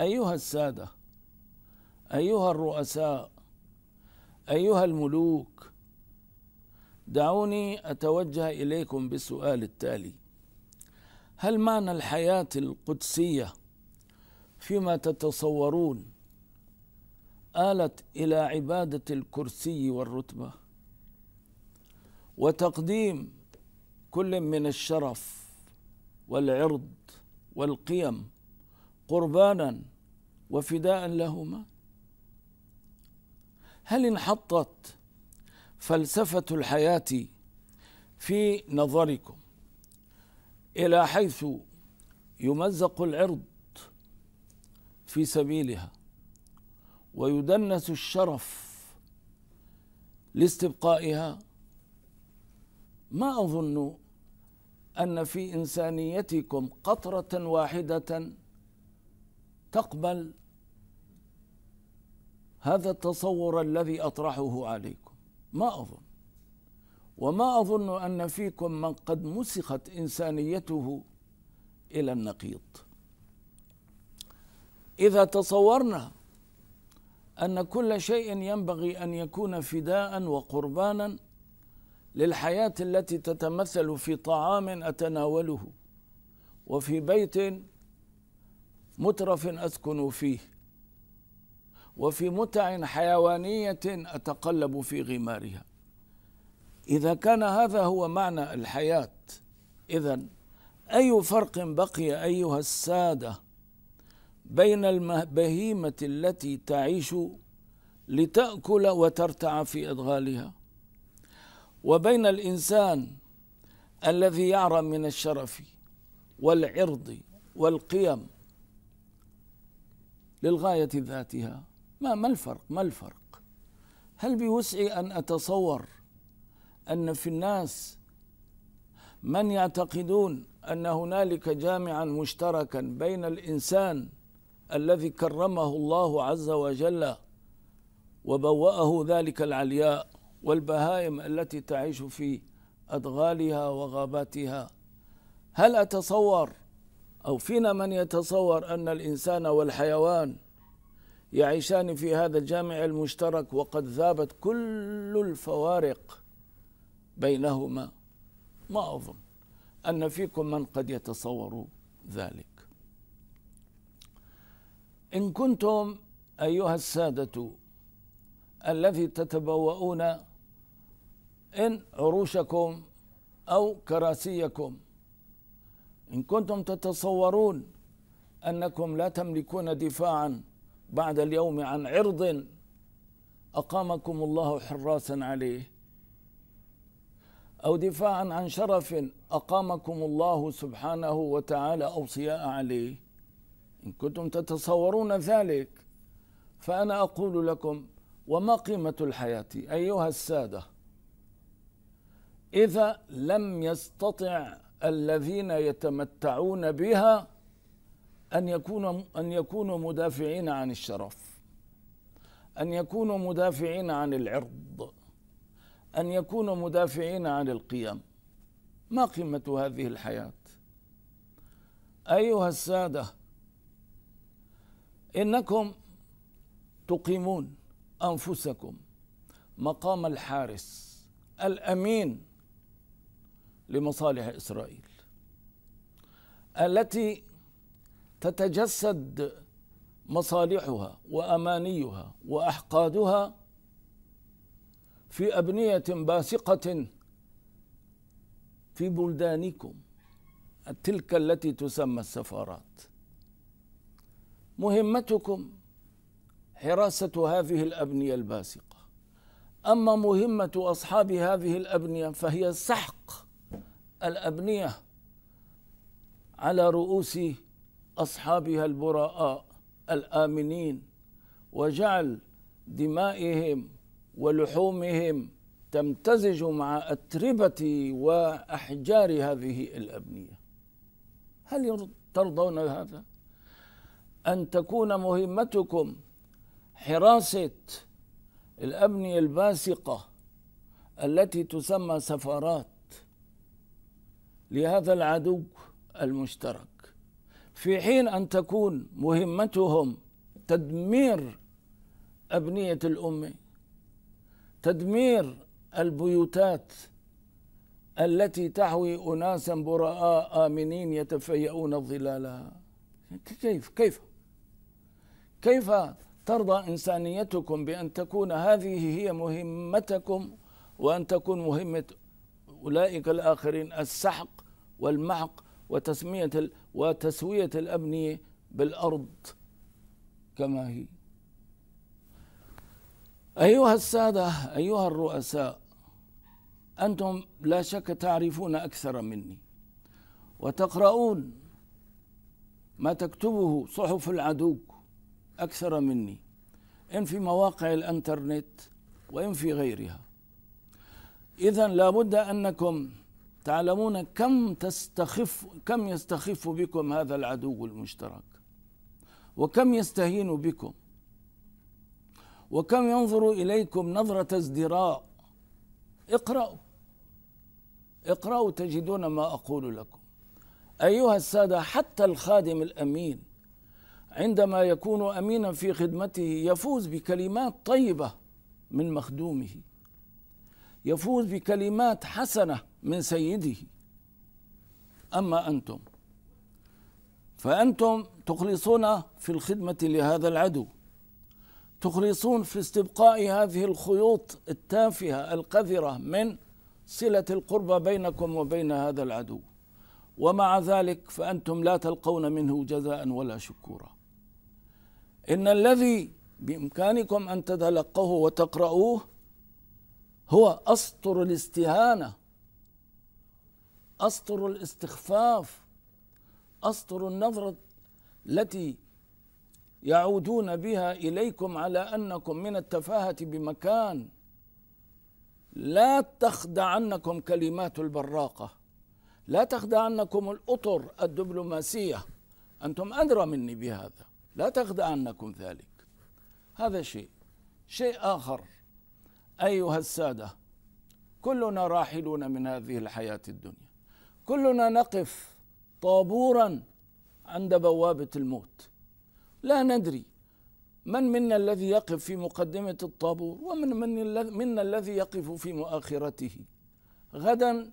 أيها السادة أيها الرؤساء أيها الملوك دعوني أتوجه إليكم بالسؤال التالي هل معنى الحياة القدسية فيما تتصورون آلت إلى عبادة الكرسي والرتبة وتقديم كل من الشرف والعرض والقيم قربانا وفداء لهما هل انحطت فلسفه الحياه في نظركم الى حيث يمزق العرض في سبيلها ويدنس الشرف لاستبقائها ما اظن ان في انسانيتكم قطره واحده تقبل هذا التصور الذي اطرحه عليكم ما اظن وما اظن ان فيكم من قد مسخت انسانيته الى النقيض اذا تصورنا ان كل شيء ينبغي ان يكون فداء وقربانا للحياه التي تتمثل في طعام اتناوله وفي بيت مترف أسكن فيه وفي متع حيوانية أتقلب في غمارها إذا كان هذا هو معنى الحياة إذا أي فرق بقي أيها السادة بين البهيمة التي تعيش لتأكل وترتع في أدغالها وبين الإنسان الذي يعرى من الشرف والعرض والقيم للغاية ذاتها ما ما الفرق ما الفرق هل بوسعي أن أتصور أن في الناس من يعتقدون أن هنالك جامعا مشتركا بين الإنسان الذي كرمه الله عز وجل وبوأه ذلك العلياء والبهائم التي تعيش في أدغالها وغاباتها هل أتصور أو فينا من يتصور أن الإنسان والحيوان يعيشان في هذا الجامع المشترك وقد ذابت كل الفوارق بينهما ما أظن أن فيكم من قد يتصور ذلك إن كنتم أيها السادة الذي تتبوؤون إن عروشكم أو كراسيكم إن كنتم تتصورون أنكم لا تملكون دفاعا بعد اليوم عن عرض أقامكم الله حراسا عليه أو دفاعا عن شرف أقامكم الله سبحانه وتعالى أوصياء عليه إن كنتم تتصورون ذلك فأنا أقول لكم وما قيمة الحياة أيها السادة إذا لم يستطع الذين يتمتعون بها أن يكونوا أن يكونوا مدافعين عن الشرف أن يكونوا مدافعين عن العرض أن يكونوا مدافعين عن القيم ما قيمة هذه الحياة أيها السادة إنكم تقيمون أنفسكم مقام الحارس الأمين لمصالح اسرائيل التي تتجسد مصالحها وامانيها واحقادها في ابنيه باسقه في بلدانكم تلك التي تسمى السفارات مهمتكم حراسه هذه الابنيه الباسقه اما مهمه اصحاب هذه الابنيه فهي سحق الأبنية على رؤوس أصحابها البراء الآمنين وجعل دمائهم ولحومهم تمتزج مع أتربة وأحجار هذه الأبنية هل ترضون هذا؟ أن تكون مهمتكم حراسة الأبنية الباسقة التي تسمى سفارات لهذا العدو المشترك في حين ان تكون مهمتهم تدمير ابنيه الامه تدمير البيوتات التي تحوي اناسا براء امنين يتفيئون ظلالها كيف كيف كيف ترضى انسانيتكم بان تكون هذه هي مهمتكم وان تكون مهمه أولئك الآخرين السحق والمحق وتسمية وتسوية الأبنية بالأرض كما هي أيها السادة أيها الرؤساء أنتم لا شك تعرفون أكثر مني وتقرؤون ما تكتبه صحف العدو أكثر مني إن في مواقع الأنترنت وإن في غيرها إذا لابد أنكم تعلمون كم تستخف كم يستخف بكم هذا العدو المشترك وكم يستهين بكم وكم ينظر إليكم نظرة ازدراء اقرأوا اقرأوا تجدون ما أقول لكم أيها السادة حتى الخادم الأمين عندما يكون أمينا في خدمته يفوز بكلمات طيبة من مخدومه يفوز بكلمات حسنة من سيده أما أنتم فأنتم تخلصون في الخدمة لهذا العدو تخلصون في استبقاء هذه الخيوط التافهة القذرة من صلة القربى بينكم وبين هذا العدو ومع ذلك فأنتم لا تلقون منه جزاء ولا شكورا إن الذي بإمكانكم أن تتلقوه وتقرؤوه هو أسطر الاستهانة أسطر الاستخفاف أسطر النظرة التي يعودون بها إليكم على أنكم من التفاهة بمكان لا تخدعنكم كلمات البراقة لا تخدعنكم الأطر الدبلوماسية أنتم أدرى مني بهذا لا تخدعنكم ذلك هذا شيء شيء آخر ايها الساده كلنا راحلون من هذه الحياه الدنيا كلنا نقف طابورا عند بوابه الموت لا ندري من منا الذي يقف في مقدمه الطابور ومن منا الذي يقف في مؤخرته غدا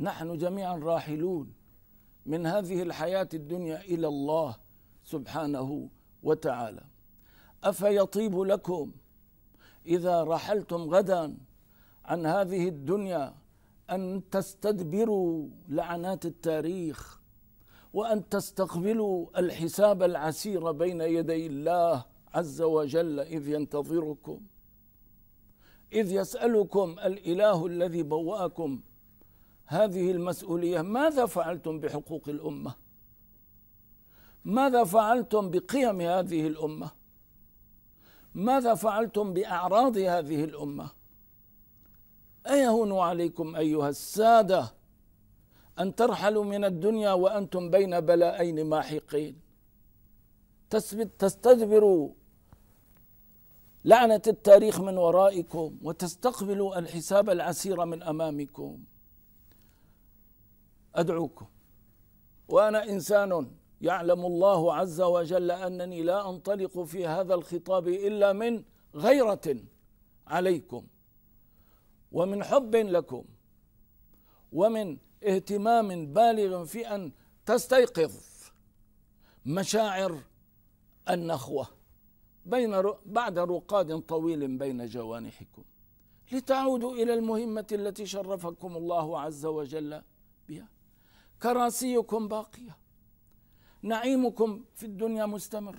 نحن جميعا راحلون من هذه الحياه الدنيا الى الله سبحانه وتعالى افيطيب لكم إذا رحلتم غدا عن هذه الدنيا أن تستدبروا لعنات التاريخ وأن تستقبلوا الحساب العسير بين يدي الله عز وجل إذ ينتظركم إذ يسألكم الإله الذي بوأكم هذه المسؤولية ماذا فعلتم بحقوق الأمة؟ ماذا فعلتم بقيم هذه الأمة؟ ماذا فعلتم باعراض هذه الامه ايهون عليكم ايها الساده ان ترحلوا من الدنيا وانتم بين بلاءين ماحقين تستدبروا لعنه التاريخ من ورائكم وتستقبلوا الحساب العسير من امامكم ادعوكم وانا انسان يعلم الله عز وجل انني لا انطلق في هذا الخطاب الا من غيره عليكم ومن حب لكم ومن اهتمام بالغ في ان تستيقظ مشاعر النخوه بين بعد رقاد طويل بين جوانحكم لتعودوا الى المهمه التي شرفكم الله عز وجل بها كراسيكم باقيه نعيمكم في الدنيا مستمر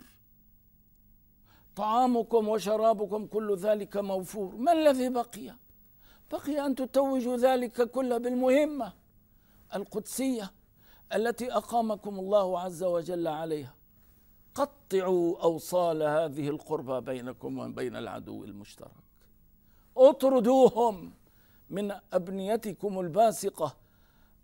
طعامكم وشرابكم كل ذلك موفور ما الذي بقي بقي أن تتوجوا ذلك كله بالمهمة القدسية التي أقامكم الله عز وجل عليها قطعوا أوصال هذه القربى بينكم وبين العدو المشترك اطردوهم من أبنيتكم الباسقة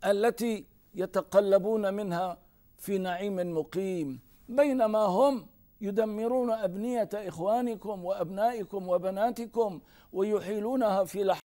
التي يتقلبون منها في نعيم مقيم بينما هم يدمرون أبنية إخوانكم وأبنائكم وبناتكم ويحيلونها في لحظة